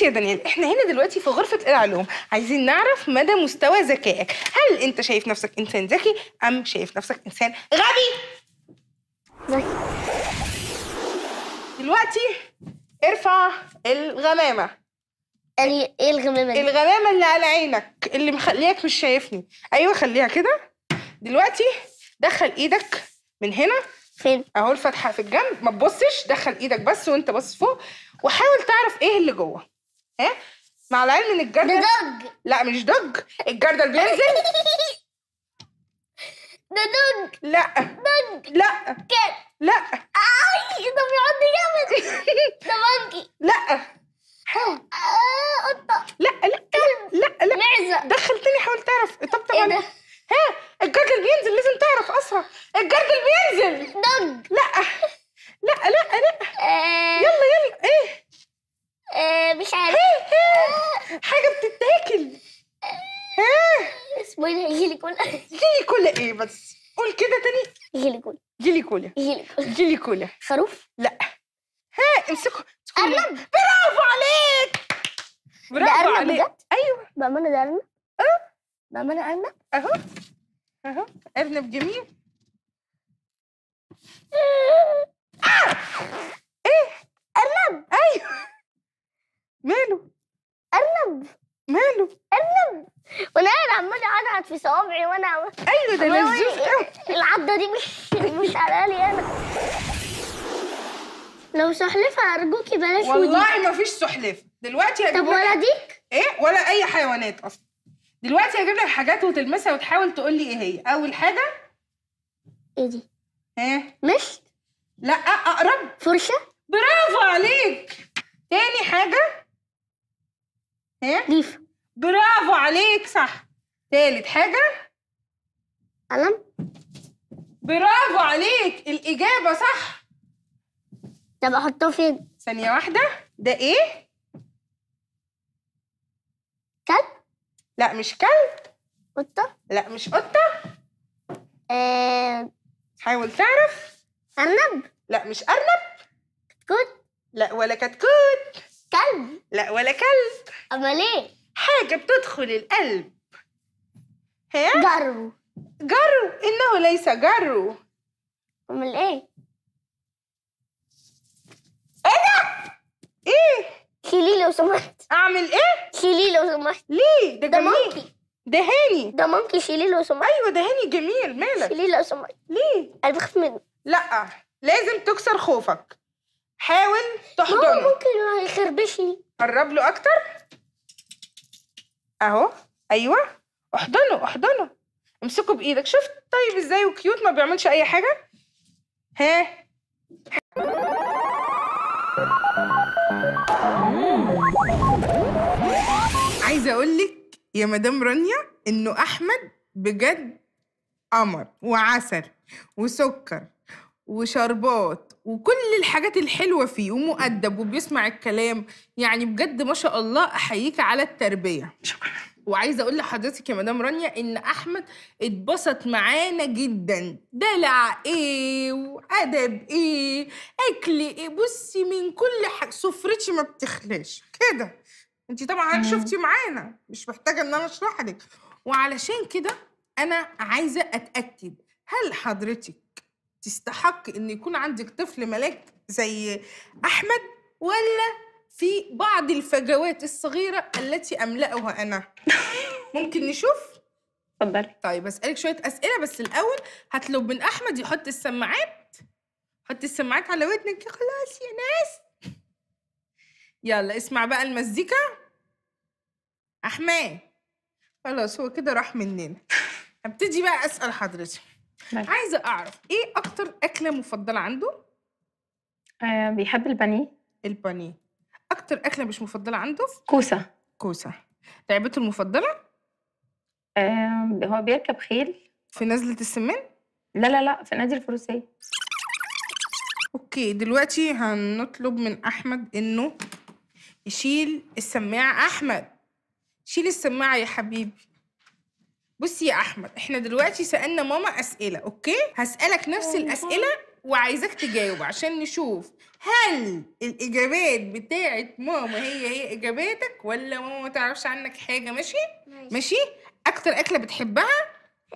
بصي يا دانيال احنا هنا دلوقتي في غرفه العلوم عايزين نعرف مدى مستوى ذكائك هل انت شايف نفسك انسان ذكي ام شايف نفسك انسان غبي ذكي دلوقتي ارفع الغمامه ايه الغمامه دي؟ الغمامه اللي على عينك اللي مخلياك مش شايفني ايوه خليها كده دلوقتي دخل ايدك من هنا فين اهو الفتحه في الجنب ما تبصش دخل ايدك بس وانت بص فوق وحاول تعرف ايه اللي جوه ها إيه؟ مع العلم ان الجردل ده دوج لا مش دوج الجردل بينزل ده دوج لا دوج لا كات لا اي ده بيعض جامد ده مونكي لا حاول آه، قطه لا لا لا لا معزه دخلتني حاول تعرف طب طب ايه ها الجردل بينزل لازم تعرف اصلا الجردل بينزل دوج لا لا لا لا آه. يلا يلا ايه آه، مش عارف حاجه بتتاكل آه، ها اسمه ايه جيلي كولا جيلي كولا ايه بس قول كده تاني جيلي كولا جيلي كولا جيلي كولا خروف لا ها امسكوا ارنب برافو عليك برافو عليك بجد؟ ايوه بامانه ده ارنب اه بامانه ارنب اهو اهو ارنب جميل ماله ارنب ماله ارنب وانا قاعد عمال اقعد في صوابعي وانا ايوه ده لزوز العضه دي مش مش على لي انا لو سحلفه ارجوكي بلاش والله مفيش سحلفه دلوقتي طب ولا ديك ايه ولا اي حيوانات اصلا دلوقتي هجيب لك حاجات وتلمسها وتحاول تقول لي ايه هي اول حاجه ايه دي ايه مشت لا اقرب فرشه برافو عليك ايه ليف برافو عليك صح تالت حاجه قلم برافو عليك الاجابه صح طب احطه فين ثانيه واحده ده ايه كلب لا مش كلب قطه لا مش قطه أه... حاول تعرف ارنب لا مش ارنب كتكوت لا ولا كتكوت كلب لا ولا كلب امال ايه حاجه بتدخل القلب هي جرو جرو انه ليس جرو امال ايه ايه ده ايه شيليه لو سمحت اعمل ايه شيليه لو سمحت ليه ده جميل ده هاني ده مونكي شيليه لو سمحت ايوه ده هاني جميل مالك شيليه لو سمحت ليه انا بخاف منه لا لازم تكسر خوفك حاول تحضنه ممكن ما يخربشني قرب له اكتر اهو ايوه احضنه احضنه امسكه بايدك شفت طيب ازاي وكيوت ما بيعملش اي حاجه ها عايزه اقول لك يا مدام رانيا انه احمد بجد قمر وعسل وسكر وشربات وكل الحاجات الحلوه فيه ومؤدب وبيسمع الكلام يعني بجد ما شاء الله احييك على التربيه شكرا وعايزه اقول لحضرتك يا مدام رانيا ان احمد اتبسط معانا جدا دلع ايه وادب ايه اكل ايه بصي من كل حاجه سفرتي ما بتخلاش كده انت طبعا شفتي معانا مش محتاجه ان انا اشرح لك وعلشان كده انا عايزه اتاكد هل حضرتك تستحق ان يكون عندك طفل ملاك زي احمد ولا في بعض الفجوات الصغيره التي املاها انا ممكن نشوف اتفضلي طيب اسالك شويه اسئله بس الاول هطلب من احمد يحط السماعات حط السماعات على ودنك خلاص يا ناس يلا اسمع بقى المزيكا احمد خلاص هو كده راح مننا هبتدي بقى اسال حضرتك عايزه اعرف ايه اكتر اكله مفضله عنده آه بيحب البانيه البانيه اكتر اكله مش مفضله عنده كوسه كوسه لعبته المفضله آه هو بيركب خيل في نزله السمان لا لا لا في نادي الفروسيه اوكي دلوقتي هنطلب من احمد انه يشيل السماعه احمد شيل السماعه يا حبيبي بصي يا احمد احنا دلوقتي سالنا ماما اسئله اوكي هسالك نفس الاسئله وعايزاك تجاوب عشان نشوف هل الاجابات بتاعه ماما هي هي اجاباتك ولا ماما ما تعرفش عنك حاجه ماشي ماشي, اكتر اكله بتحبها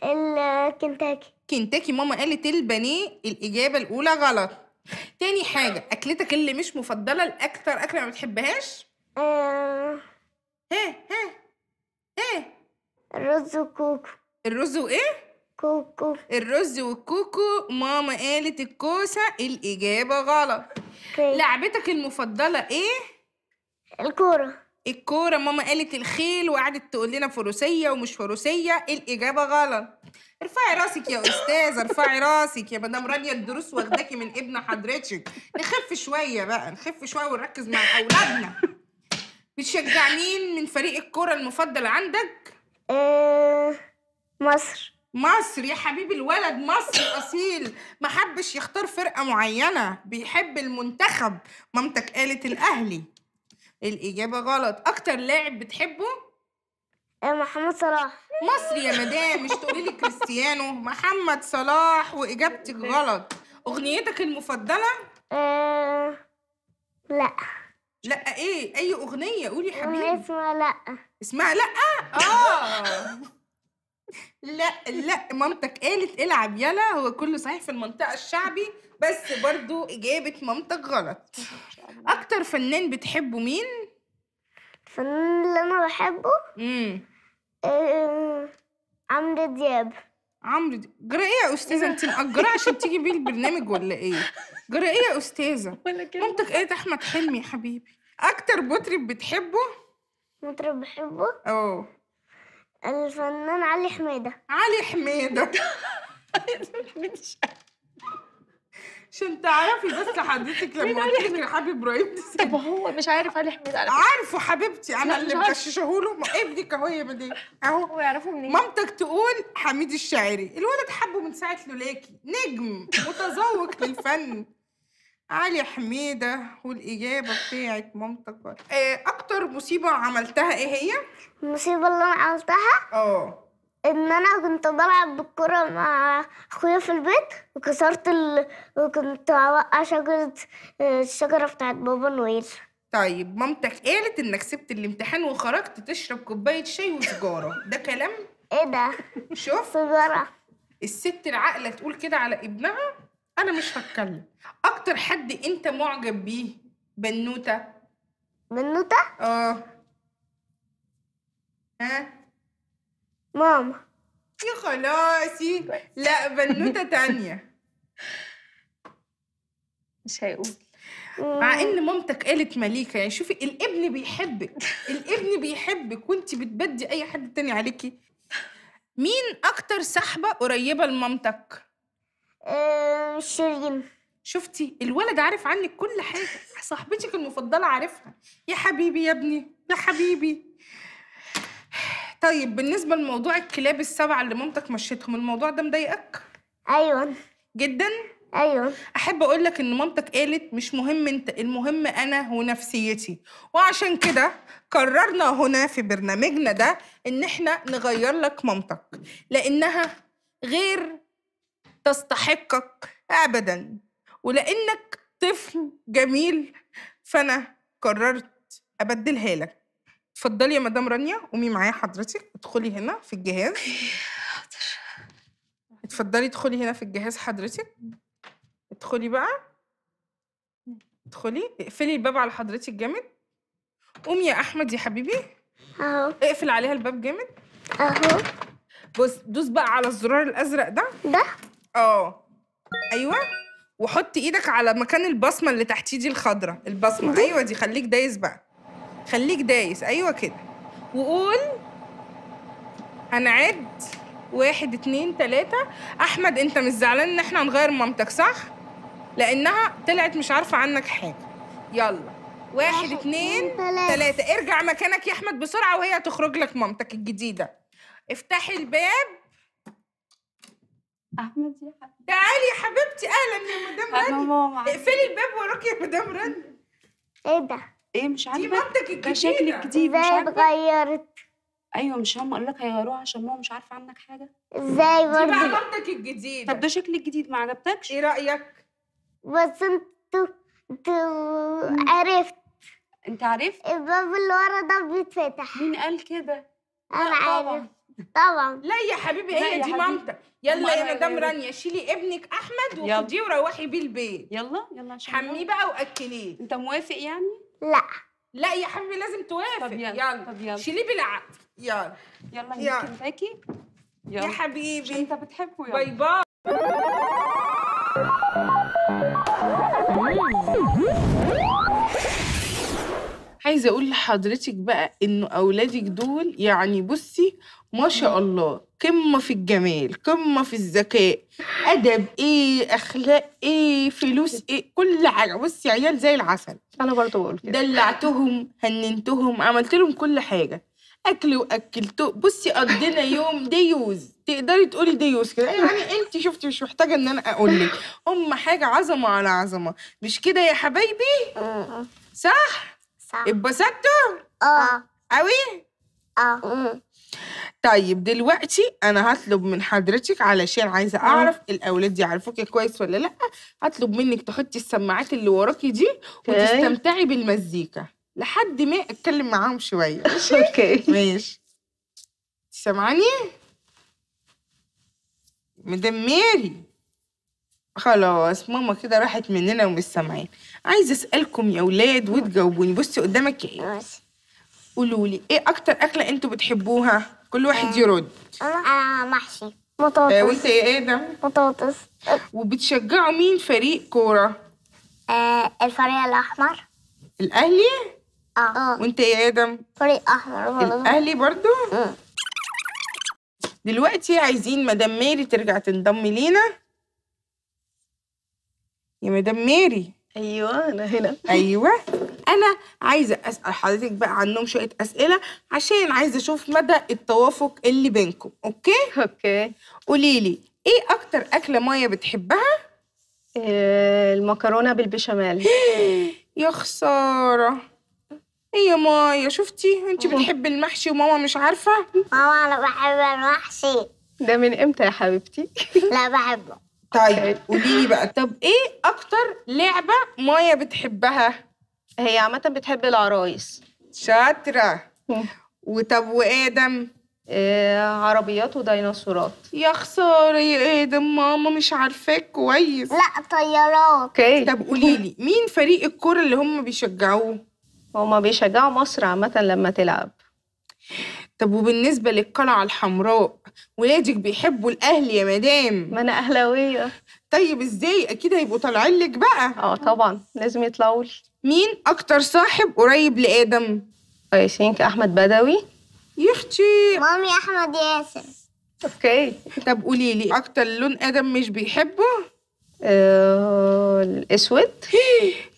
الكنتاكي كنتاكي ماما قالت البانيه الاجابه الاولى غلط تاني حاجه اكلتك اللي مش مفضله الاكتر اكله ما بتحبهاش آه. ها ها ها الرز والكوكو الرز وايه؟ كوكو الرز والكوكو ماما قالت الكوسة الإجابة غلط كي. لعبتك المفضلة إيه؟ الكورة الكورة ماما قالت الخيل وقعدت تقول لنا فروسية ومش فروسية الإجابة غلط ارفعي راسك يا أستاذة ارفعي راسك يا مدام راليا الدروس واخداكي من ابن حضرتك نخف شوية بقى نخف شوية ونركز مع أولادنا بتشجع مين من فريق الكورة المفضل عندك؟ آه، مصر مصر يا حبيبي الولد مصر اصيل ما حبش يختار فرقه معينه بيحب المنتخب مامتك قالت الاهلي الاجابه غلط اكتر لاعب بتحبه آه، محمد صلاح مصري يا مدام مش تقولي لي كريستيانو محمد صلاح واجابتك غلط اغنيتك المفضله آه اي اغنيه قولي يا حبيبي اسمها لا اسمها لا اه, آه. لا لا مامتك قالت العب يلا هو كله صحيح في المنطقه الشعبي بس برضو اجابه مامتك غلط اكتر فنان بتحبه مين الفنان اللي انا بحبه امم عمرو دياب عمرو دياب جرأ ايه يا استاذه انت مأجره عشان تيجي بيه البرنامج ولا ايه؟ جرأ ايه يا استاذه؟ مامتك قالت احمد حلمي يا حبيبي اكتر مطرب بتحبه مطرب بحبه اه الفنان علي حميده علي حميده عشان تعرفي بس حضرتك لما قلت لك حبيب ابراهيم طب هو مش عارف علي حميد عارفه حبيبتي انا اللي مكششه له ابنك اهو يا بدي اهو هو يعرفه منين مامتك تقول حميد الشاعري الولد حبه من ساعه لولاكي نجم متذوق للفن علي حميدة والإجابة بتاعت مامتك آه، أكتر مصيبة عملتها إيه هي؟ المصيبة اللي أنا عملتها اه إن أنا كنت بلعب بالكرة مع أخويا في البيت وكسرت ال... وكنت أوقع شجرة آه، الشجرة بتاعت بابا نويل طيب مامتك قالت إنك سبت الامتحان وخرجت تشرب كوباية شاي وسيجارة ده كلام؟ إيه ده؟ شوف سيجارة الست العاقلة تقول كده على ابنها انا مش هتكلم اكتر حد انت معجب بيه بنوته بنوته اه ها ماما يا خلاصي لا بنوته تانية مش هيقول مع ان مامتك قالت مليكه يعني شوفي الابن بيحبك الابن بيحبك وانت بتبدي اي حد تاني عليكي مين اكتر صاحبه قريبه لمامتك آه، شيرين شفتي الولد عارف عنك كل حاجه صاحبتك المفضله عارفها يا حبيبي يا ابني يا حبيبي طيب بالنسبه لموضوع الكلاب السبعه اللي مامتك مشيتهم الموضوع ده مضايقك ايوه جدا ايوه احب اقول لك ان مامتك قالت مش مهم انت المهم انا ونفسيتي وعشان كده قررنا هنا في برنامجنا ده ان احنا نغير لك مامتك لانها غير تستحقك أبدا ولأنك طفل جميل فأنا قررت أبدلها لك اتفضلي يا مدام رانيا قومي معايا حضرتك ادخلي هنا في الجهاز اتفضلي ادخلي هنا في الجهاز حضرتك ادخلي بقى ادخلي اقفلي الباب على حضرتك جامد قومي يا احمد يا حبيبي اهو اقفل عليها الباب جامد اهو بص دوس بقى على الزرار الازرق ده ده اه ايوه وحط ايدك على مكان البصمه اللي تحتيه دي الخضره البصمه ايوه دي خليك دايس بقى خليك دايس ايوه كده وقول هنعد واحد اتنين تلاتة احمد انت مش زعلان ان احنا هنغير مامتك صح لانها طلعت مش عارفه عنك حاجه يلا واحد اتنين تلاتة ارجع مكانك يا احمد بسرعه وهي تخرج لك مامتك الجديده افتحي الباب احمد يا حبيبتي تعالي يا حبيبتي اهلا يا مدام رانيا ماما اقفلي الباب وراك يا مدام رانيا ايه ده؟ ايه مش عارفه دي مامتك الجديده شكلك جديد مش عارفه اتغيرت ايوه مش هم قال لك هيغيروها عشان ماما مش عارفه عنك حاجه ازاي برضه دي بقى مامتك الجديده طب ده شكلك الجديد ما عجبتكش ايه رايك؟ بس انت عرفت انت عرفت؟ الباب اللي ورا ده بيتفتح مين قال كده؟ انا عارف طبعا لا يا حبيبي هي دي مامتك يلا يا مدام رانيا شيلي ابنك احمد وخديه وروحي بيه البيت يلا يلا عشان حميه بقى واكليه انت موافق يعني لا لا يا حبيبي لازم توافق طب يلا يلا, طب يلا. شيليه بالعقل يلا يلا يلا كنتاكي يلا يا حبيبي عشان انت بتحبه يلا باي باي mm. عايزه اقول لحضرتك بقى انه اولادك دول يعني بصي ما شاء الله قمه في الجمال قمه في الذكاء ادب ايه اخلاق ايه فلوس ايه كل حاجه بصي عيال زي العسل انا برضه بقول كده دلعتهم هننتهم عملت لهم كل حاجه اكل واكلته بصي قضينا يوم ديوز تقدري تقولي ديوز كده أيوة، يعني انت شفتي مش محتاجه ان انا اقول لك هم حاجه عظمه على عظمه مش كده يا حبايبي آه، آه. صح اتبسطتوا؟ اه قوي؟ اه طيب دلوقتي انا هطلب من حضرتك علشان عايزه آه. اعرف الاولاد يعرفوكي كويس ولا لا هطلب منك تحطي السماعات اللي وراكي دي وتستمتعي بالمزيكا لحد ما اتكلم معاهم شويه ماشي اوكي ماشي سامعاني مدام ميري خلاص ماما كده راحت مننا ومش سامعين عايزه اسالكم يا ولاد وتجاوبوني بصي قدامك يا إيه؟ قولوا لي ايه اكتر اكله انتوا بتحبوها كل واحد يرد انا محشي بطاطس آه وانت يا ادم بطاطس وبتشجعوا مين فريق كوره آه الفريق الاحمر الاهلي اه, آه. وانت يا ادم فريق احمر برضه الاهلي برضه دلوقتي عايزين مدام ميري ترجع تنضم لينا يا مدام ميري ايوه انا هنا ايوه انا عايزه اسال حضرتك بقى عنهم شويه اسئله عشان عايزه اشوف مدى التوافق اللي بينكم اوكي اوكي قولي لي ايه اكتر اكله ميه بتحبها آه، المكرونه بالبشاميل يا خساره ايه يا مايا شفتي انت بتحبي المحشي وماما مش عارفه ماما انا بحب المحشي ده من امتى يا حبيبتي لا بحبه طيب،, طيب قولي لي بقى طب ايه اكتر لعبه مايا بتحبها هي عامه بتحب العرايس شاطره وطب وادم إيه عربيات وديناصورات يا خساره يا ادم ماما مش عارفاك كويس لا طيارات اوكي طب قولي لي مين فريق الكوره اللي هم بيشجعوه هما بيشجعوا مصر عامه لما تلعب طب وبالنسبه للقلعه الحمراء ولادك بيحبوا الاهل يا مدام ما انا اهلاويه طيب ازاي اكيد هيبقوا طالعين لك بقى اه طبعا لازم يطلعوا لي مين اكتر صاحب قريب لادم آه، ياسين احمد بدوي يا اختي مامي احمد ياسر اوكي طب قولي لي اكتر لون ادم مش بيحبه آه، الاسود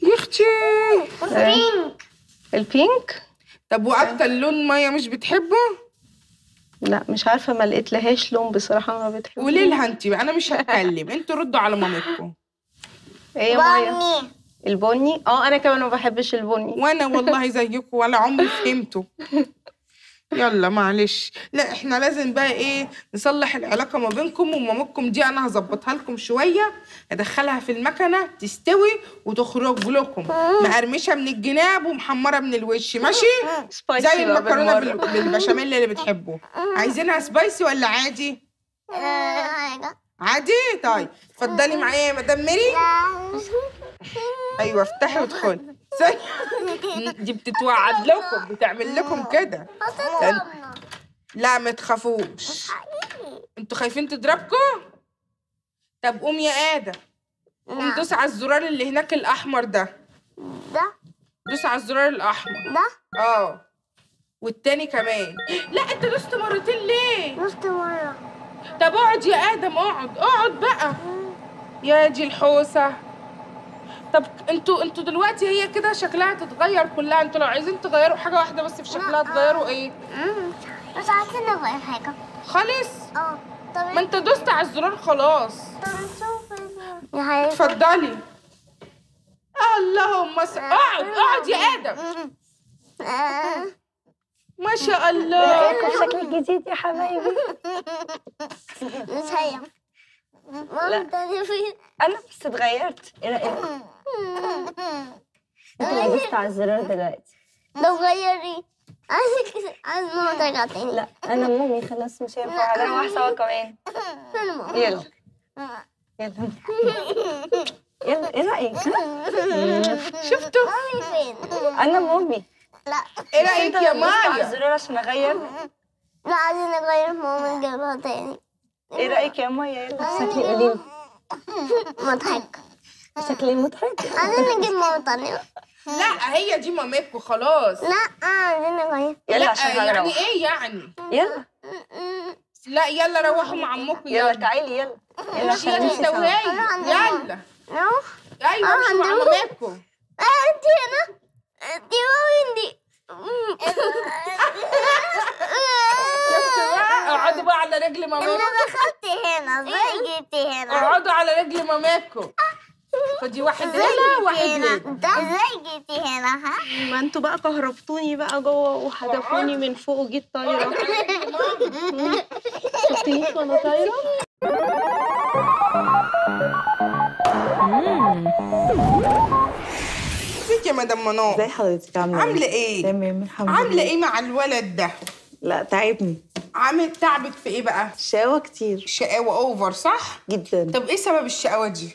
يا اختي البينك آه، البينك طب واكتر لون ميه مش بتحبه لا مش عارفه ما لقيت لهاش لون بصراحه ما بتحبش قولي لها انت انا مش هتكلم انتوا ردوا على مامتكم ايه يا البني اه انا كمان ما بحبش البني وانا والله زيكم ولا عمري فهمته يلا معلش لا احنا لازم بقى ايه نصلح العلاقه ما بينكم ومامتكم دي انا هظبطها لكم شويه ادخلها في المكنه تستوي وتخرج لكم آه. مقرمشه من الجناب ومحمره من الوش ماشي آه، آه. زي المكرونه بالبشاميل اللي بتحبوه عايزينها سبايسي ولا عادي عادي طيب اتفضلي معايا يا مدام ميري ايوه افتحي وادخلي ثانية دي بتتوعد لكم بتعمل لكم كده لا ما تخافوش انتوا خايفين تضربكم طب قوم يا ادم قوم دوس على الزرار اللي هناك الاحمر ده ده دوس على الزرار الاحمر ده اه والتاني كمان لا انت دوست مرتين ليه دوست مره طب اقعد يا ادم اقعد اقعد بقى يا دي الحوسه طب انتوا انتوا دلوقتي هي كده شكلها تتغير كلها انتوا لو عايزين تغيروا حاجه واحده بس في شكلها تغيروا آه. ايه؟ مش عايزين نغير حاجه خالص؟ اه طب ما انت دوست على الزرار خلاص طب اتفضلي اللهم آه. اقعد اقعد يا ادم آه. ما شاء الله شكل جديد يا حبايبي مش لا انا بس اتغيرت ايه رايك انت لبست على الزرار دلوقتي لو غيري عايز عايز ماما ترجع تاني لا انا مامي خلاص مش هينفع انا رايحه سوا كمان يلا يلا يلا ايه رايك شفتوا مامي فين انا مامي لا ايه رايك يا ماما على الزرار عشان اغير لا عايزين نغير ماما نجيبها تاني ايه رايك يا مايا يلا شكلي قديم مضحك شكلي مضحك عايزين نجيب ماما لا هي دي مامتكم خلاص لا عايزين آه، نغير يلا عشان يعني ايه يعني يلا لا يلا روحوا مع امكم يلا تعالي يلا يلا مشي انت يلا ايوه مشوا آه، مع مامتكم انت هنا انت وين دي اقعدوا بقى على رجل ماماكم انا دخلت هنا ازاي إيه؟ جبت هنا اقعدوا على رجل ماماكم خدي واحد هنا واحد هنا ازاي جبتي هنا ها ما انتوا بقى كهربتوني بقى جوه وحدفوني من فوق وجيت طايره شفتيني وانا طايره يا مدام منار ازي حضرتك عامله ايه ايه تمام الحمد لله عامله ايه مع الولد ده لا تعبني عامل تعبك في ايه بقى شقاوه كتير شقاوه اوفر صح جدا طب ايه سبب الشقاوه دي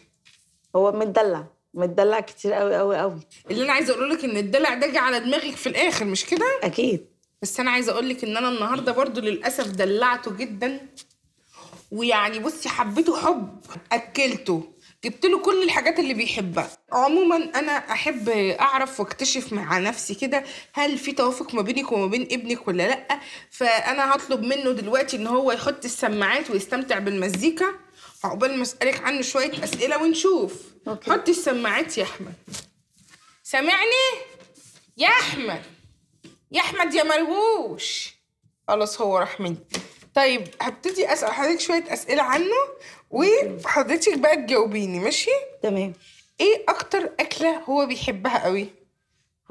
هو متدلع متدلع كتير قوي قوي قوي اللي انا عايزه اقول لك ان الدلع ده جه على دماغك في الاخر مش كده اكيد بس انا عايزه اقول لك ان انا النهارده برضو للاسف دلعته جدا ويعني بصي حبيته حب اكلته جبت له كل الحاجات اللي بيحبها عموما انا احب اعرف واكتشف مع نفسي كده هل في توافق ما بينك وما بين ابنك ولا لا فانا هطلب منه دلوقتي ان هو يحط السماعات ويستمتع بالمزيكا عقبال ما اسالك عنه شويه اسئله ونشوف أوكي. حط السماعات يا احمد سامعني يا احمد يا احمد يا ملهوش خلاص هو راح مني طيب هبتدي اسال حضرتك شويه اسئله عنه وحضرتك بقى تجاوبيني ماشي تمام ايه اكتر اكله هو بيحبها قوي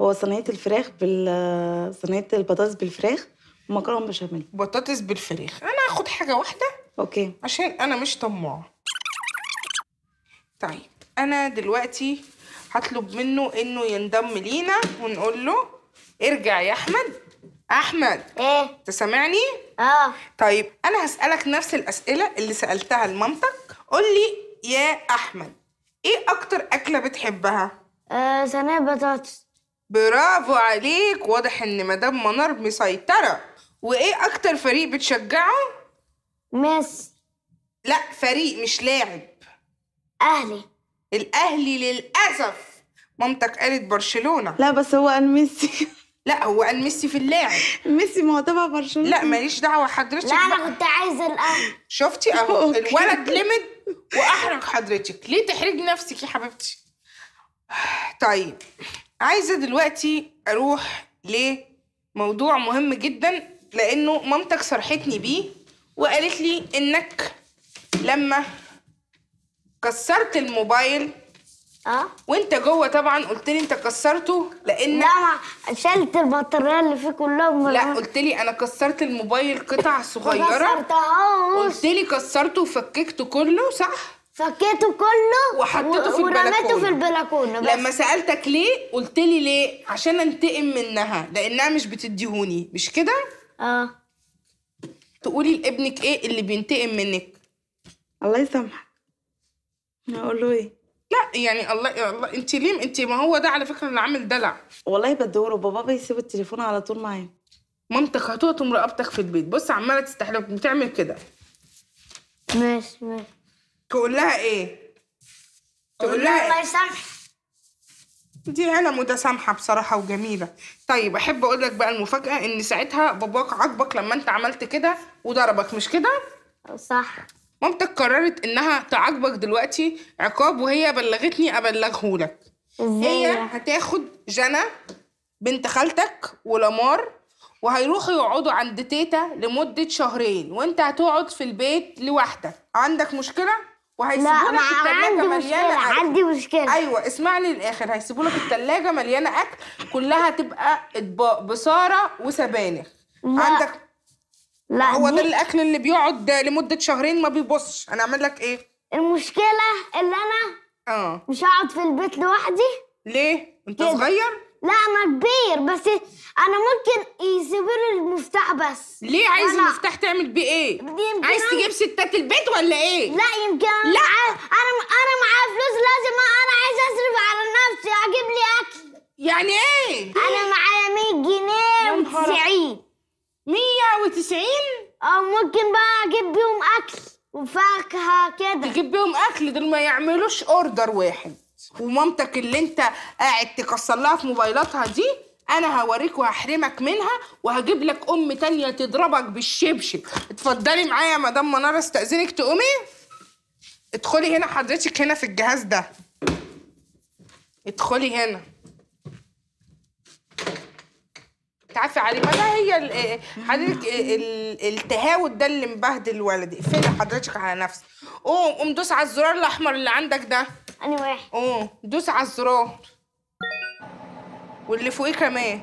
هو صينيه الفراخ بال صينيه البطاطس بالفراخ ومكرونه بشاميل بطاطس بالفراخ انا هاخد حاجه واحده اوكي عشان انا مش طماعه طيب انا دلوقتي هطلب منه انه ينضم لينا ونقول له ارجع يا احمد احمد ايه انت سامعني اه طيب انا هسالك نفس الاسئله اللي سالتها لمامتك قول لي يا احمد ايه اكتر اكله بتحبها آه صينيه بطاطس برافو عليك واضح ان مدام منار مسيطره وايه اكتر فريق بتشجعه ميسي لا فريق مش لاعب اهلي الاهلي للاسف مامتك قالت برشلونه لا بس هو قال ميسي لا هو قال ميسي في اللعب ميسي ما هو تبع برشلونه لا ماليش دعوه حضرتك لا انا كنت عايزه الاول شفتي اهو الولد لمد واحرج حضرتك ليه تحرجي نفسك يا حبيبتي طيب عايزه دلوقتي اروح لموضوع مهم جدا لانه مامتك صرحتني بيه وقالت لي انك لما كسرت الموبايل اه وانت جوه طبعا قلت لي انت كسرته لان لا ما شلت البطاريه اللي فيه كلهم لا قلت لي انا كسرت الموبايل قطع صغيره كسرتهوش قلت لي كسرته وفككته كله صح فكيته كله وحطيته في البلكونه في البلكونه لما سالتك ليه قلت لي ليه عشان انتقم منها لانها مش بتديهوني مش كده اه تقولي لابنك ايه اللي بينتقم منك الله يسامحك هقول له ايه لا يعني الله الله انت ليه انت ما هو ده على فكره اللي عامل دلع والله بدوره بابا بيسيب التليفون على طول معايا مامتك هتقطم رقبتك في البيت بص عماله تستحلف بتعمل كده ماشي ماشي تقول لها ايه تقول لها الله إيه؟ يسامحك دي عيلة متسامحة بصراحة وجميلة طيب أحب أقول لك بقى المفاجأة إن ساعتها باباك عاقبك لما أنت عملت كده وضربك مش كده؟ صح مامتك قررت انها تعاقبك دلوقتي عقاب وهي بلغتني ابلغه لك هي هتاخد جنى بنت خالتك ولمار وهيروحوا يقعدوا عند تيتا لمدة شهرين وانت هتقعد في البيت لوحدك عندك مشكلة وهيسيبوا لك التلاجة مليانة أكل عندي مشكلة أيوة اسمعني للآخر هيسيبوا لك التلاجة مليانة أكل كلها تبقى أطباق بصارة وسبانخ عندك لا هو ده الاكل اللي بيقعد لمده شهرين ما بيبصش انا اعمل لك ايه المشكله اللي انا اه مش هقعد في البيت لوحدي ليه انت كده. صغير لا انا كبير بس انا ممكن يسيبوا المفتاح بس ليه عايز أنا... المفتاح تعمل بيه ايه عايز أنا... تجيب ستات البيت ولا ايه لا يمكن انا لا انا انا انا معايا فلوس لازم انا عايز اصرف على نفسي اجيب لي اكل يعني ايه انا معايا 100 جنيه و90 190 اه ممكن بقى أجيب بيهم أكل وفاكهة كده تجيب بيهم أكل دول ما يعملوش أوردر واحد ومامتك اللي أنت قاعد تكسر لها في موبايلاتها دي أنا هوريك وهحرمك منها وهجيب لك أم تانية تضربك بالشبشب اتفضلي معايا يا مدام منارة استأذنك تقومي ادخلي هنا حضرتك هنا في الجهاز ده ادخلي هنا تعافي عليه ما ده هي إيه، حضرتك التهاوت ده اللي مبهدل ولدي اقفلي حضرتك على نفسك قوم قوم دوس على الزرار الاحمر اللي عندك ده انا واحد قوم دوس على الزرار واللي فوقيه كمان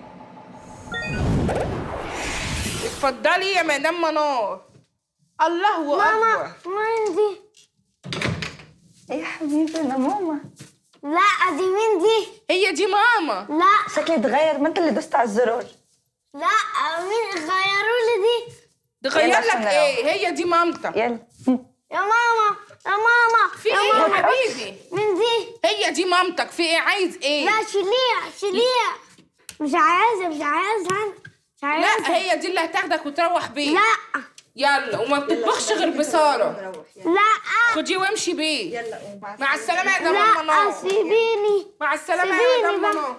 اتفضلي يا مدام منار الله اكبر ماما مين دي ايه يا حبيبي انا ماما لا دي مين دي هي دي ماما لا شكلي اتغير ما انت اللي دوست على الزرار لا مين غيروا لي دي تغير لك ايه هي دي مامتك يلا يا ماما يا ماما في يا ايه يا حبيبي من دي هي دي مامتك في ايه عايز ايه لا شيليها شيليها مش عايزها مش عايزها مش عايزها لا هي دي اللي هتاخدك وتروح بيه لا يلا وما بتطبخش غير بسارة لا خديه وامشي بيه يلا مع السلامه يا دم ماما لا سيبيني مع السلامه يا دم ماما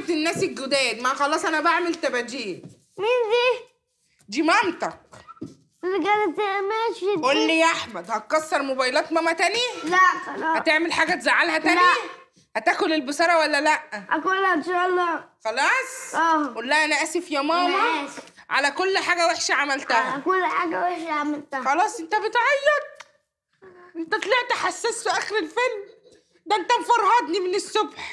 مامه الناس الجداد ما خلاص انا بعمل تباجيل مين دي؟ دي مامتك بجد ماشي دي. قول لي يا احمد هتكسر موبايلات ماما تاني؟ لا خلاص هتعمل حاجه تزعلها تاني؟ لا هتاكل البصاره ولا لا؟ اكلها ان شاء الله خلاص؟ اه قول لها انا اسف يا ماما ماشي على كل حاجه وحشه عملتها على كل حاجه وحشه عملتها خلاص انت بتعيط انت طلعت حساس في اخر الفيلم ده انت مفرهدني من الصبح